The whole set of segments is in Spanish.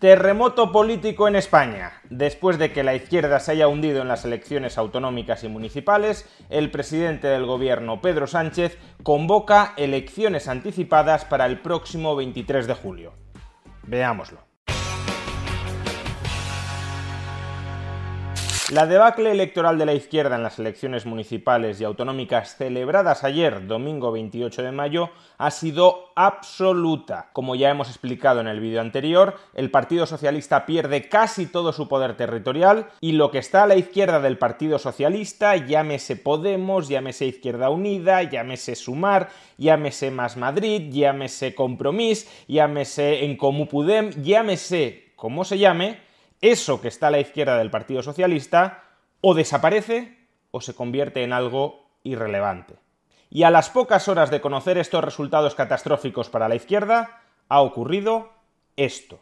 Terremoto político en España. Después de que la izquierda se haya hundido en las elecciones autonómicas y municipales, el presidente del gobierno, Pedro Sánchez, convoca elecciones anticipadas para el próximo 23 de julio. Veámoslo. La debacle electoral de la izquierda en las elecciones municipales y autonómicas celebradas ayer, domingo 28 de mayo, ha sido absoluta. Como ya hemos explicado en el vídeo anterior, el Partido Socialista pierde casi todo su poder territorial y lo que está a la izquierda del Partido Socialista, llámese Podemos, llámese Izquierda Unida, llámese Sumar, llámese Más Madrid, llámese Compromís, llámese En Pudem, llámese como se llame, eso que está a la izquierda del Partido Socialista o desaparece o se convierte en algo irrelevante. Y a las pocas horas de conocer estos resultados catastróficos para la izquierda, ha ocurrido esto.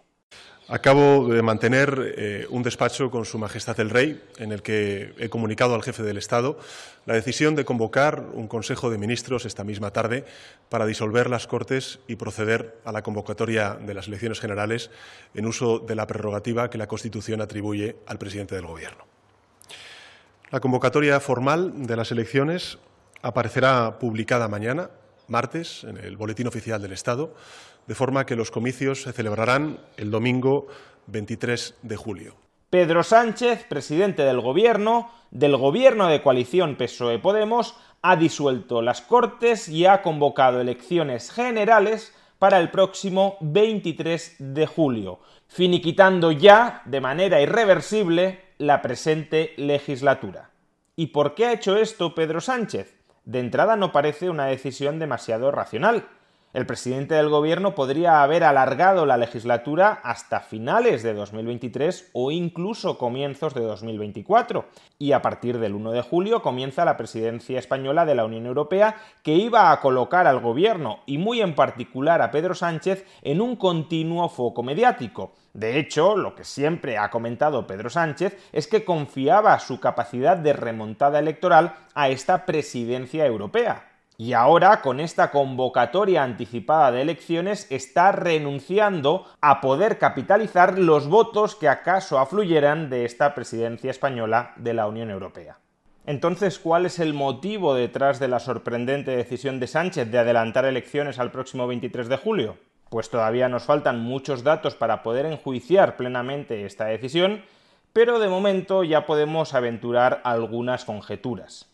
Acabo de mantener eh, un despacho con Su Majestad el Rey, en el que he comunicado al jefe del Estado la decisión de convocar un Consejo de Ministros esta misma tarde para disolver las Cortes y proceder a la convocatoria de las elecciones generales en uso de la prerrogativa que la Constitución atribuye al presidente del Gobierno. La convocatoria formal de las elecciones aparecerá publicada mañana martes en el Boletín Oficial del Estado, de forma que los comicios se celebrarán el domingo 23 de julio. Pedro Sánchez, presidente del Gobierno, del Gobierno de coalición PSOE-Podemos, ha disuelto las Cortes y ha convocado elecciones generales para el próximo 23 de julio, finiquitando ya, de manera irreversible, la presente legislatura. ¿Y por qué ha hecho esto Pedro Sánchez? de entrada no parece una decisión demasiado racional, el presidente del gobierno podría haber alargado la legislatura hasta finales de 2023 o incluso comienzos de 2024. Y a partir del 1 de julio comienza la presidencia española de la Unión Europea que iba a colocar al gobierno y muy en particular a Pedro Sánchez en un continuo foco mediático. De hecho, lo que siempre ha comentado Pedro Sánchez es que confiaba su capacidad de remontada electoral a esta presidencia europea. Y ahora, con esta convocatoria anticipada de elecciones, está renunciando a poder capitalizar los votos que acaso afluyeran de esta presidencia española de la Unión Europea. Entonces, ¿cuál es el motivo detrás de la sorprendente decisión de Sánchez de adelantar elecciones al próximo 23 de julio? Pues todavía nos faltan muchos datos para poder enjuiciar plenamente esta decisión, pero de momento ya podemos aventurar algunas conjeturas.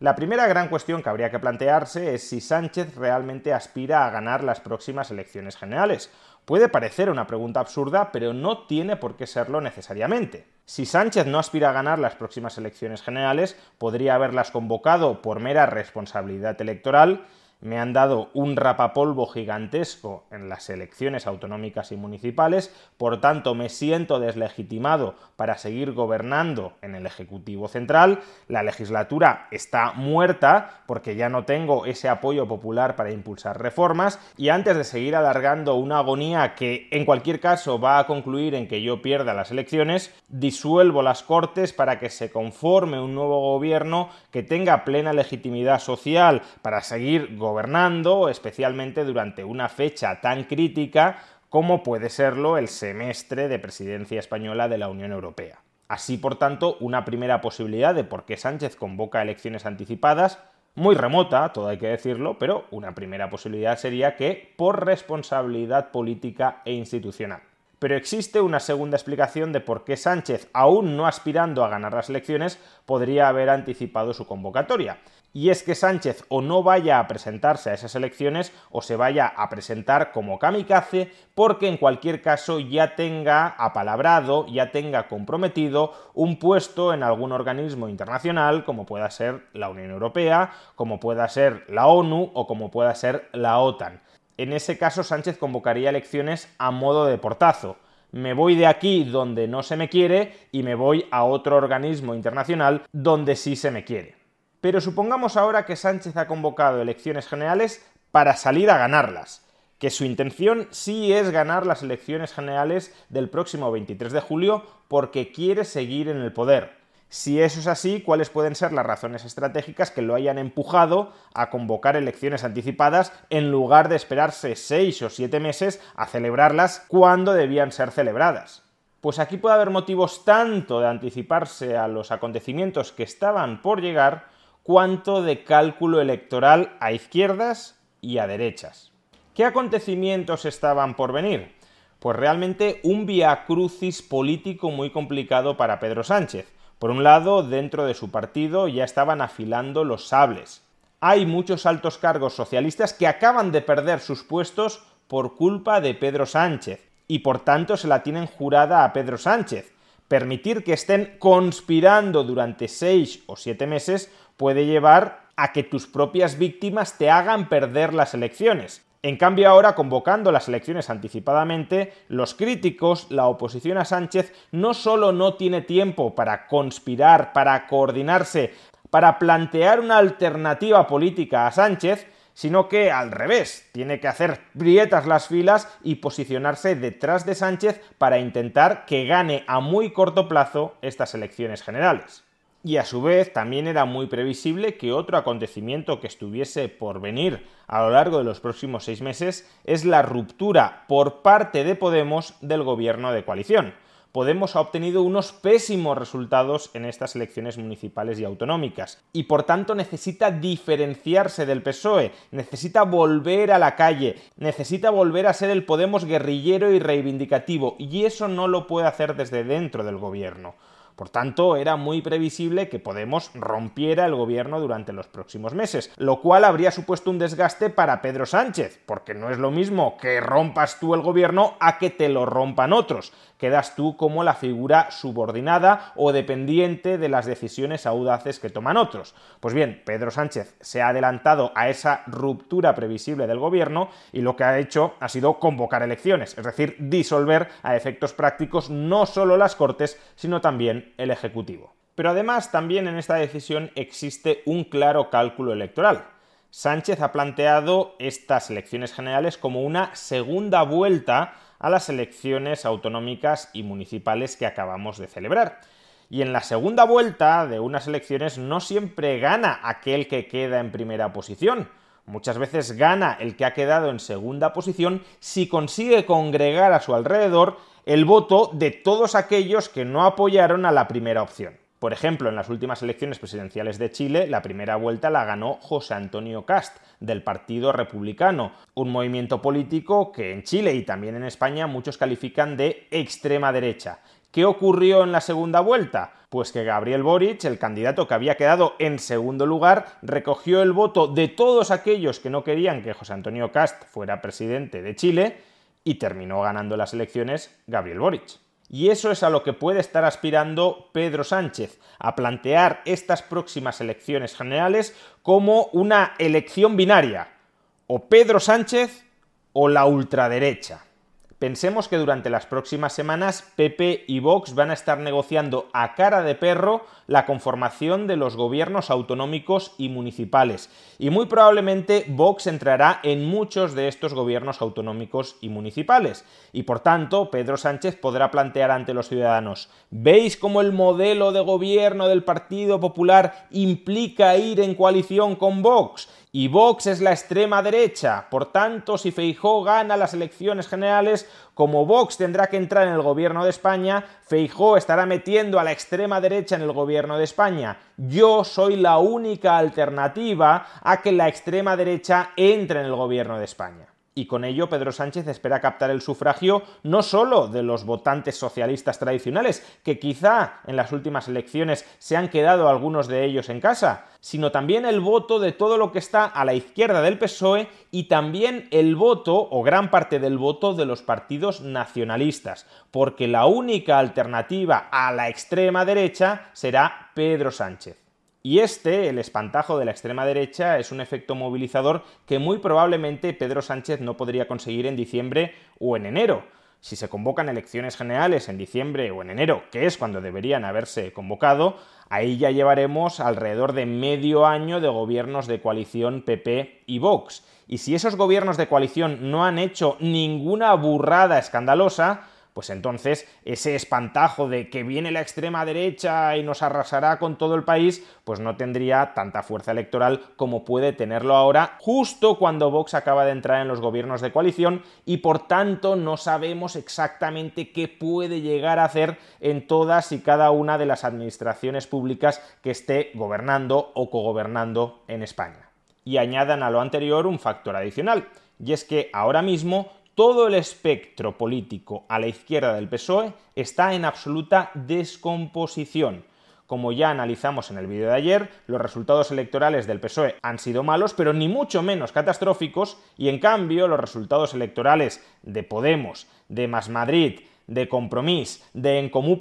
La primera gran cuestión que habría que plantearse es si Sánchez realmente aspira a ganar las próximas elecciones generales. Puede parecer una pregunta absurda, pero no tiene por qué serlo necesariamente. Si Sánchez no aspira a ganar las próximas elecciones generales, podría haberlas convocado por mera responsabilidad electoral me han dado un rapapolvo gigantesco en las elecciones autonómicas y municipales, por tanto me siento deslegitimado para seguir gobernando en el Ejecutivo Central, la legislatura está muerta porque ya no tengo ese apoyo popular para impulsar reformas y antes de seguir alargando una agonía que en cualquier caso va a concluir en que yo pierda las elecciones, disuelvo las Cortes para que se conforme un nuevo gobierno que tenga plena legitimidad social para seguir gobernando gobernando, especialmente durante una fecha tan crítica como puede serlo el semestre de presidencia española de la Unión Europea. Así, por tanto, una primera posibilidad de por qué Sánchez convoca elecciones anticipadas, muy remota, todo hay que decirlo, pero una primera posibilidad sería que por responsabilidad política e institucional. Pero existe una segunda explicación de por qué Sánchez, aún no aspirando a ganar las elecciones, podría haber anticipado su convocatoria y es que Sánchez o no vaya a presentarse a esas elecciones o se vaya a presentar como kamikaze porque en cualquier caso ya tenga apalabrado, ya tenga comprometido un puesto en algún organismo internacional como pueda ser la Unión Europea, como pueda ser la ONU o como pueda ser la OTAN. En ese caso Sánchez convocaría elecciones a modo de portazo me voy de aquí donde no se me quiere y me voy a otro organismo internacional donde sí se me quiere. Pero supongamos ahora que Sánchez ha convocado elecciones generales para salir a ganarlas, que su intención sí es ganar las elecciones generales del próximo 23 de julio porque quiere seguir en el poder. Si eso es así, ¿cuáles pueden ser las razones estratégicas que lo hayan empujado a convocar elecciones anticipadas en lugar de esperarse seis o siete meses a celebrarlas cuando debían ser celebradas? Pues aquí puede haber motivos tanto de anticiparse a los acontecimientos que estaban por llegar cuánto de cálculo electoral a izquierdas y a derechas. ¿Qué acontecimientos estaban por venir? Pues realmente un viacrucis crucis político muy complicado para Pedro Sánchez. Por un lado, dentro de su partido ya estaban afilando los sables. Hay muchos altos cargos socialistas que acaban de perder sus puestos por culpa de Pedro Sánchez y por tanto se la tienen jurada a Pedro Sánchez. Permitir que estén conspirando durante seis o siete meses puede llevar a que tus propias víctimas te hagan perder las elecciones. En cambio ahora, convocando las elecciones anticipadamente, los críticos, la oposición a Sánchez, no solo no tiene tiempo para conspirar, para coordinarse, para plantear una alternativa política a Sánchez, sino que al revés, tiene que hacer prietas las filas y posicionarse detrás de Sánchez para intentar que gane a muy corto plazo estas elecciones generales y a su vez también era muy previsible que otro acontecimiento que estuviese por venir a lo largo de los próximos seis meses es la ruptura por parte de Podemos del gobierno de coalición. Podemos ha obtenido unos pésimos resultados en estas elecciones municipales y autonómicas y por tanto necesita diferenciarse del PSOE, necesita volver a la calle, necesita volver a ser el Podemos guerrillero y reivindicativo y eso no lo puede hacer desde dentro del gobierno. Por tanto, era muy previsible que Podemos rompiera el gobierno durante los próximos meses, lo cual habría supuesto un desgaste para Pedro Sánchez, porque no es lo mismo que rompas tú el gobierno a que te lo rompan otros. Quedas tú como la figura subordinada o dependiente de las decisiones audaces que toman otros. Pues bien, Pedro Sánchez se ha adelantado a esa ruptura previsible del gobierno y lo que ha hecho ha sido convocar elecciones, es decir, disolver a efectos prácticos no solo las Cortes, sino también el Ejecutivo. Pero además también en esta decisión existe un claro cálculo electoral. Sánchez ha planteado estas elecciones generales como una segunda vuelta a las elecciones autonómicas y municipales que acabamos de celebrar. Y en la segunda vuelta de unas elecciones no siempre gana aquel que queda en primera posición. Muchas veces gana el que ha quedado en segunda posición si consigue congregar a su alrededor el voto de todos aquellos que no apoyaron a la primera opción. Por ejemplo, en las últimas elecciones presidenciales de Chile, la primera vuelta la ganó José Antonio Cast, del Partido Republicano, un movimiento político que en Chile y también en España muchos califican de extrema derecha. ¿Qué ocurrió en la segunda vuelta? Pues que Gabriel Boric, el candidato que había quedado en segundo lugar, recogió el voto de todos aquellos que no querían que José Antonio Cast fuera presidente de Chile y terminó ganando las elecciones Gabriel Boric. Y eso es a lo que puede estar aspirando Pedro Sánchez, a plantear estas próximas elecciones generales como una elección binaria, o Pedro Sánchez o la ultraderecha. Pensemos que durante las próximas semanas PP y Vox van a estar negociando a cara de perro la conformación de los gobiernos autonómicos y municipales. Y muy probablemente Vox entrará en muchos de estos gobiernos autonómicos y municipales. Y por tanto, Pedro Sánchez podrá plantear ante los ciudadanos, ¿veis cómo el modelo de gobierno del Partido Popular implica ir en coalición con Vox? y Vox es la extrema derecha. Por tanto, si Feijó gana las elecciones generales, como Vox tendrá que entrar en el gobierno de España, Feijó estará metiendo a la extrema derecha en el gobierno de España. Yo soy la única alternativa a que la extrema derecha entre en el gobierno de España y con ello Pedro Sánchez espera captar el sufragio no solo de los votantes socialistas tradicionales, que quizá en las últimas elecciones se han quedado algunos de ellos en casa, sino también el voto de todo lo que está a la izquierda del PSOE y también el voto o gran parte del voto de los partidos nacionalistas, porque la única alternativa a la extrema derecha será Pedro Sánchez. Y este, el espantajo de la extrema derecha, es un efecto movilizador que muy probablemente Pedro Sánchez no podría conseguir en diciembre o en enero. Si se convocan elecciones generales en diciembre o en enero, que es cuando deberían haberse convocado, ahí ya llevaremos alrededor de medio año de gobiernos de coalición PP y Vox. Y si esos gobiernos de coalición no han hecho ninguna burrada escandalosa, pues entonces ese espantajo de que viene la extrema derecha y nos arrasará con todo el país, pues no tendría tanta fuerza electoral como puede tenerlo ahora, justo cuando Vox acaba de entrar en los gobiernos de coalición y por tanto no sabemos exactamente qué puede llegar a hacer en todas y cada una de las administraciones públicas que esté gobernando o cogobernando en España. Y añadan a lo anterior un factor adicional, y es que ahora mismo todo el espectro político a la izquierda del PSOE está en absoluta descomposición. Como ya analizamos en el vídeo de ayer, los resultados electorales del PSOE han sido malos, pero ni mucho menos catastróficos, y en cambio los resultados electorales de Podemos, de Más Madrid, de Compromís, de En Comú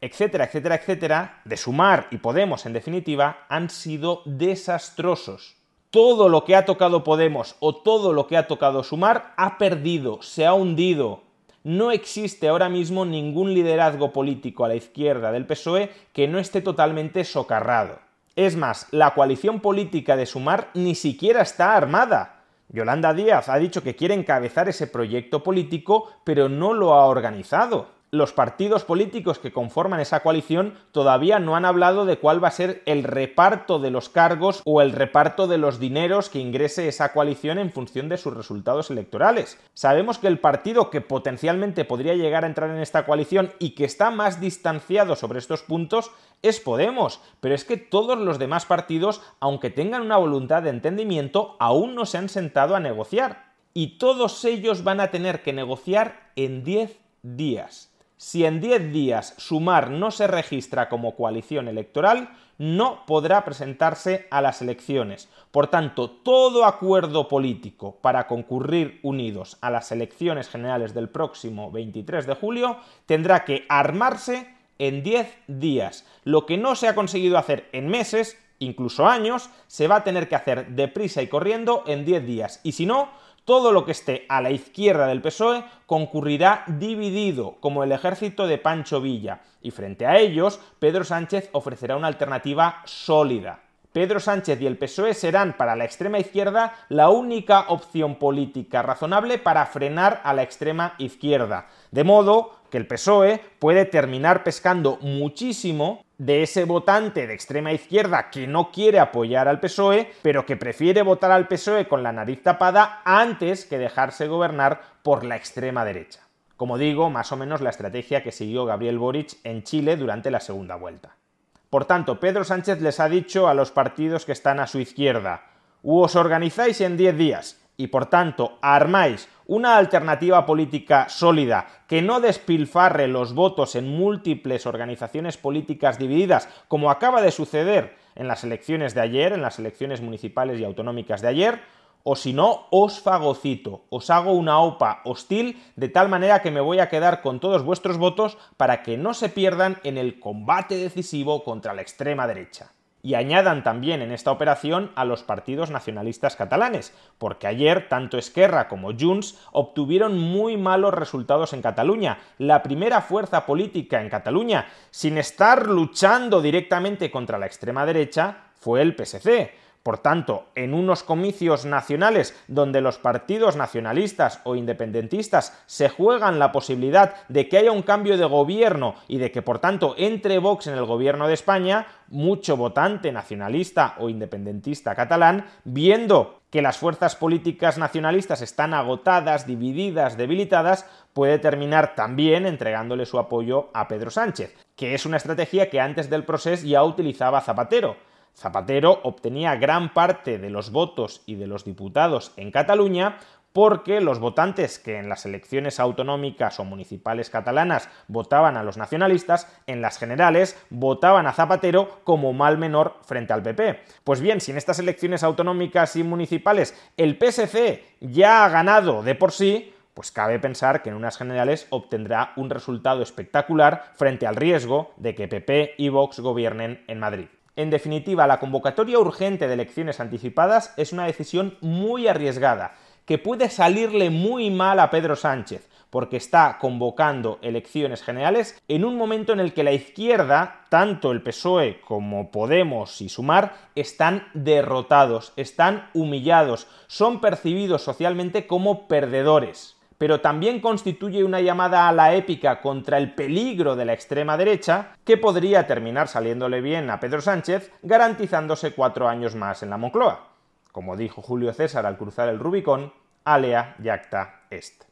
etcétera, etcétera, etcétera, de Sumar y Podemos en definitiva, han sido desastrosos todo lo que ha tocado Podemos o todo lo que ha tocado Sumar ha perdido, se ha hundido. No existe ahora mismo ningún liderazgo político a la izquierda del PSOE que no esté totalmente socarrado. Es más, la coalición política de Sumar ni siquiera está armada. Yolanda Díaz ha dicho que quiere encabezar ese proyecto político, pero no lo ha organizado los partidos políticos que conforman esa coalición todavía no han hablado de cuál va a ser el reparto de los cargos o el reparto de los dineros que ingrese esa coalición en función de sus resultados electorales. Sabemos que el partido que potencialmente podría llegar a entrar en esta coalición y que está más distanciado sobre estos puntos es Podemos, pero es que todos los demás partidos, aunque tengan una voluntad de entendimiento, aún no se han sentado a negociar. Y todos ellos van a tener que negociar en 10 días. Si en 10 días Sumar no se registra como coalición electoral, no podrá presentarse a las elecciones. Por tanto, todo acuerdo político para concurrir unidos a las elecciones generales del próximo 23 de julio tendrá que armarse en 10 días. Lo que no se ha conseguido hacer en meses, incluso años, se va a tener que hacer deprisa y corriendo en 10 días. Y si no, todo lo que esté a la izquierda del PSOE concurrirá dividido, como el ejército de Pancho Villa, y frente a ellos, Pedro Sánchez ofrecerá una alternativa sólida. Pedro Sánchez y el PSOE serán para la extrema izquierda la única opción política razonable para frenar a la extrema izquierda. De modo que el PSOE puede terminar pescando muchísimo de ese votante de extrema izquierda que no quiere apoyar al PSOE, pero que prefiere votar al PSOE con la nariz tapada antes que dejarse gobernar por la extrema derecha. Como digo, más o menos la estrategia que siguió Gabriel Boric en Chile durante la segunda vuelta. Por tanto, Pedro Sánchez les ha dicho a los partidos que están a su izquierda, u os organizáis en 10 días, y por tanto armáis una alternativa política sólida que no despilfarre los votos en múltiples organizaciones políticas divididas, como acaba de suceder en las elecciones de ayer, en las elecciones municipales y autonómicas de ayer, o si no, os fagocito, os hago una OPA hostil de tal manera que me voy a quedar con todos vuestros votos para que no se pierdan en el combate decisivo contra la extrema derecha y añadan también en esta operación a los partidos nacionalistas catalanes, porque ayer tanto Esquerra como Junts obtuvieron muy malos resultados en Cataluña, la primera fuerza política en Cataluña, sin estar luchando directamente contra la extrema derecha, fue el PSC. Por tanto, en unos comicios nacionales donde los partidos nacionalistas o independentistas se juegan la posibilidad de que haya un cambio de gobierno y de que por tanto entre Vox en el gobierno de España, mucho votante nacionalista o independentista catalán, viendo que las fuerzas políticas nacionalistas están agotadas, divididas, debilitadas, puede terminar también entregándole su apoyo a Pedro Sánchez, que es una estrategia que antes del proceso ya utilizaba Zapatero Zapatero obtenía gran parte de los votos y de los diputados en Cataluña porque los votantes que en las elecciones autonómicas o municipales catalanas votaban a los nacionalistas, en las generales votaban a Zapatero como mal menor frente al PP. Pues bien, si en estas elecciones autonómicas y municipales el PSC ya ha ganado de por sí, pues cabe pensar que en unas generales obtendrá un resultado espectacular frente al riesgo de que PP y Vox gobiernen en Madrid. En definitiva, la convocatoria urgente de elecciones anticipadas es una decisión muy arriesgada, que puede salirle muy mal a Pedro Sánchez, porque está convocando elecciones generales en un momento en el que la izquierda, tanto el PSOE como Podemos y Sumar, están derrotados, están humillados, son percibidos socialmente como perdedores pero también constituye una llamada a la épica contra el peligro de la extrema derecha, que podría terminar saliéndole bien a Pedro Sánchez, garantizándose cuatro años más en la Moncloa. Como dijo Julio César al cruzar el Rubicón, alea jacta est.